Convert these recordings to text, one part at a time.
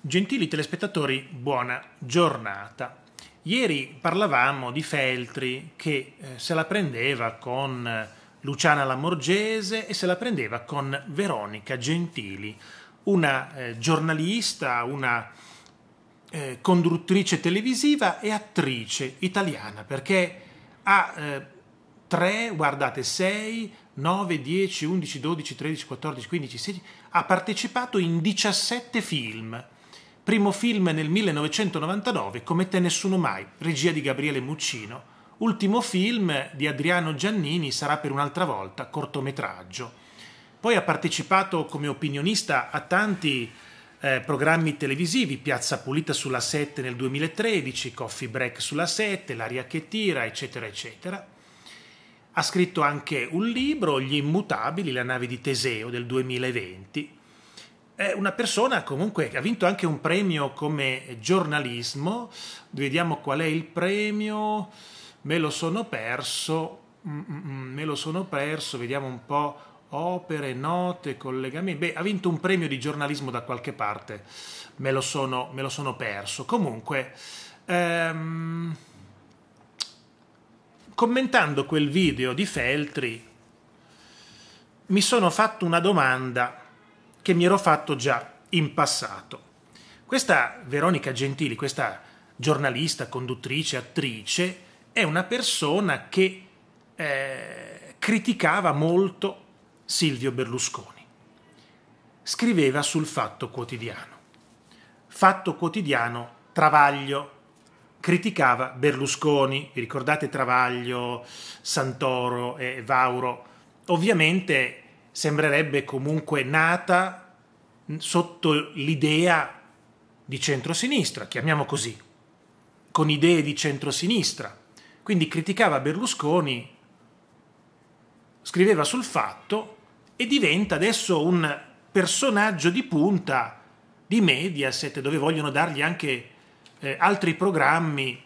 Gentili telespettatori, buona giornata. Ieri parlavamo di Feltri che eh, se la prendeva con eh, Luciana Lamorgese e se la prendeva con Veronica Gentili, una eh, giornalista, una conduttrice televisiva e attrice italiana, perché ha tre, guardate, sei, nove, dieci, undici, dodici, 13, quattordici, quindici, sedici, ha partecipato in 17 film primo film nel 1999 come Te Nessuno Mai, regia di Gabriele Muccino, ultimo film di Adriano Giannini sarà per un'altra volta cortometraggio. Poi ha partecipato come opinionista a tanti eh, programmi televisivi, Piazza Pulita sulla 7 nel 2013, Coffee Break sulla 7, L'aria che tira, eccetera, eccetera. Ha scritto anche un libro, Gli immutabili, la nave di Teseo del 2020, è una persona comunque che ha vinto anche un premio come giornalismo. Vediamo qual è il premio. Me lo sono perso. Mm, mm, mm, me lo sono perso. Vediamo un po' opere, note, collegamenti. Beh, ha vinto un premio di giornalismo da qualche parte. Me lo sono, me lo sono perso. Comunque. Ehm, commentando quel video di Feltri mi sono fatto una domanda che mi ero fatto già in passato. Questa Veronica Gentili, questa giornalista, conduttrice, attrice, è una persona che eh, criticava molto Silvio Berlusconi. Scriveva sul Fatto Quotidiano. Fatto Quotidiano, Travaglio, criticava Berlusconi, vi ricordate Travaglio, Santoro e Vauro. Ovviamente sembrerebbe comunque nata sotto l'idea di centrosinistra, chiamiamo così, con idee di centrosinistra. Quindi criticava Berlusconi, scriveva sul fatto e diventa adesso un personaggio di punta di Mediaset dove vogliono dargli anche eh, altri programmi.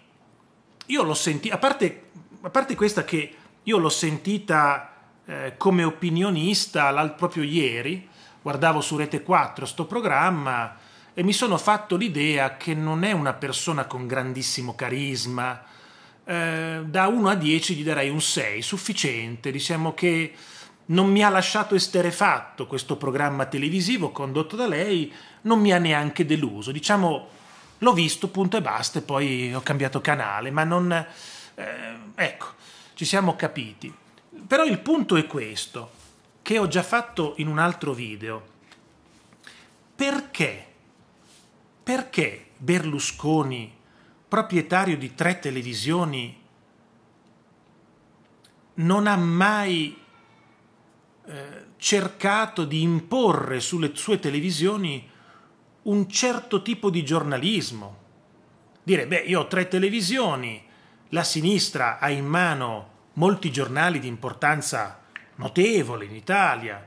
Io l'ho sentita, a, a parte questa che io l'ho sentita eh, come opinionista proprio ieri, guardavo su Rete 4 sto programma e mi sono fatto l'idea che non è una persona con grandissimo carisma. Eh, da 1 a 10 gli darei un 6, sufficiente, diciamo che non mi ha lasciato esterefatto questo programma televisivo condotto da lei, non mi ha neanche deluso. Diciamo, l'ho visto, punto e basta, e poi ho cambiato canale, ma non... Eh, ecco, ci siamo capiti però il punto è questo, che ho già fatto in un altro video. Perché? Perché Berlusconi, proprietario di tre televisioni, non ha mai eh, cercato di imporre sulle sue televisioni un certo tipo di giornalismo. Dire, beh, io ho tre televisioni, la sinistra ha in mano molti giornali di importanza notevole in Italia,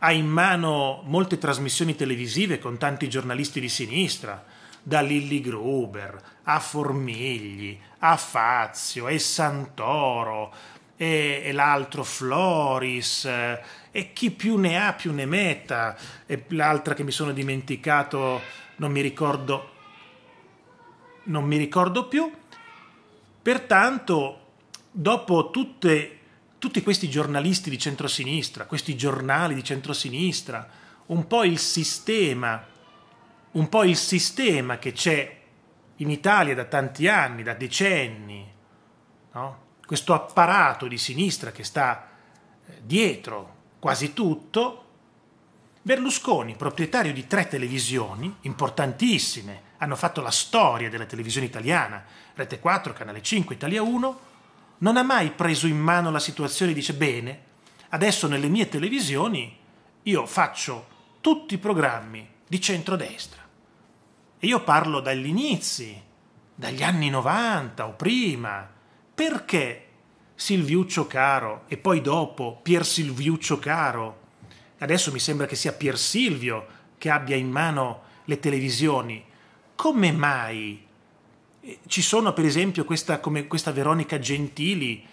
ha in mano molte trasmissioni televisive con tanti giornalisti di sinistra, da Lilli Gruber a Formigli, a Fazio e Santoro e, e l'altro Floris eh, e chi più ne ha più ne metta e l'altra che mi sono dimenticato non mi ricordo non mi ricordo più pertanto dopo tutte, tutti questi giornalisti di centrosinistra, questi giornali di centrosinistra, un po' il sistema, un po' il sistema che c'è in Italia da tanti anni, da decenni, no? questo apparato di sinistra che sta eh, dietro quasi tutto, Berlusconi, proprietario di tre televisioni importantissime, hanno fatto la storia della televisione italiana, Rete 4, Canale 5, Italia 1, non ha mai preso in mano la situazione e dice bene, adesso nelle mie televisioni io faccio tutti i programmi di centrodestra. E io parlo dagli inizi, dagli anni 90 o prima. Perché Silviuccio Caro e poi dopo Pier Silviuccio Caro? Adesso mi sembra che sia Pier Silvio che abbia in mano le televisioni. Come mai ci sono per esempio questa, come questa Veronica Gentili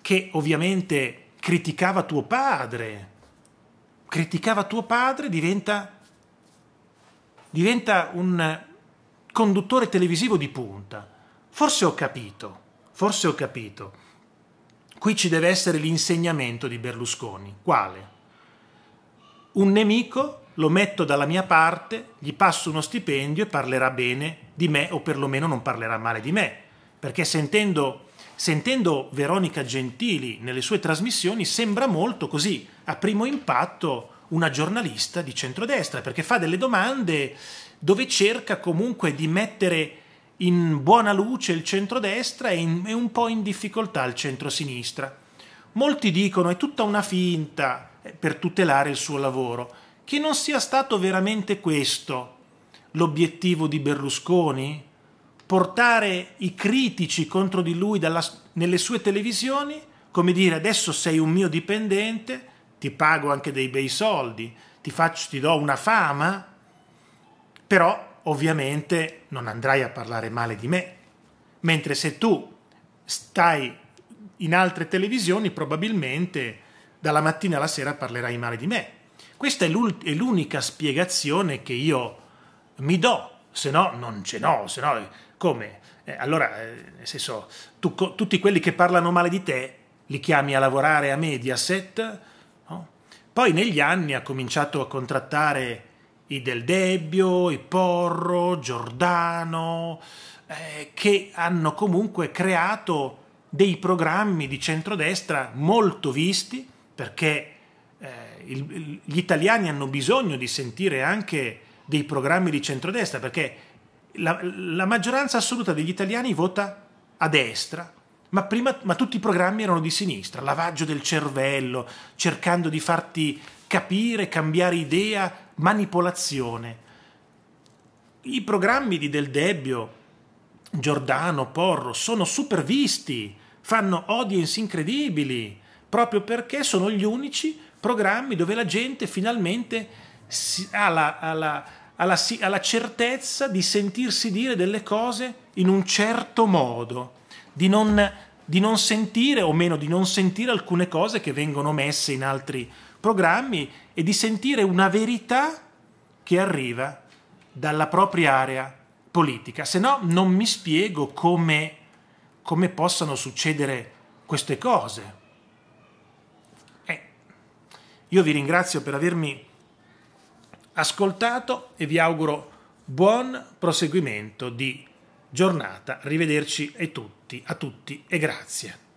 che ovviamente criticava tuo padre, criticava tuo padre diventa, diventa un conduttore televisivo di punta. Forse ho capito, forse ho capito. Qui ci deve essere l'insegnamento di Berlusconi. Quale? Un nemico lo metto dalla mia parte, gli passo uno stipendio e parlerà bene di me o perlomeno non parlerà male di me. Perché sentendo, sentendo Veronica Gentili nelle sue trasmissioni sembra molto così, a primo impatto, una giornalista di centrodestra, perché fa delle domande dove cerca comunque di mettere in buona luce il centrodestra e, in, e un po' in difficoltà il centrosinistra. Molti dicono è tutta una finta eh, per tutelare il suo lavoro che non sia stato veramente questo l'obiettivo di Berlusconi? Portare i critici contro di lui dalla, nelle sue televisioni? Come dire, adesso sei un mio dipendente, ti pago anche dei bei soldi, ti, faccio, ti do una fama, però ovviamente non andrai a parlare male di me. Mentre se tu stai in altre televisioni, probabilmente dalla mattina alla sera parlerai male di me questa è, l'unica spiegazione che io mi do, se no non ce n'ho, se no come? Eh, allora, eh, nel senso, tu, tutti quelli che parlano male di te li chiami a lavorare a Mediaset, no? poi negli anni ha cominciato a contrattare i Del Debbio, i Porro, Giordano, eh, che hanno comunque creato dei programmi di centrodestra molto visti perché eh, il, gli italiani hanno bisogno di sentire anche dei programmi di centrodestra perché la, la maggioranza assoluta degli italiani vota a destra, ma, prima, ma tutti i programmi erano di sinistra, lavaggio del cervello, cercando di farti capire, cambiare idea, manipolazione. I programmi di Del Debbio, Giordano, Porro sono super visti, fanno audience incredibili, proprio perché sono gli unici programmi dove la gente finalmente ha la, ha la alla, alla, certezza di sentirsi dire delle cose in un certo modo, di non, di non, sentire o meno di non sentire alcune cose che vengono messe in altri programmi e di sentire una verità che arriva dalla propria area politica. Se no non mi spiego come, come possano succedere queste cose. Io vi ringrazio per avermi ascoltato e vi auguro buon proseguimento di giornata. Arrivederci a tutti, a tutti e grazie.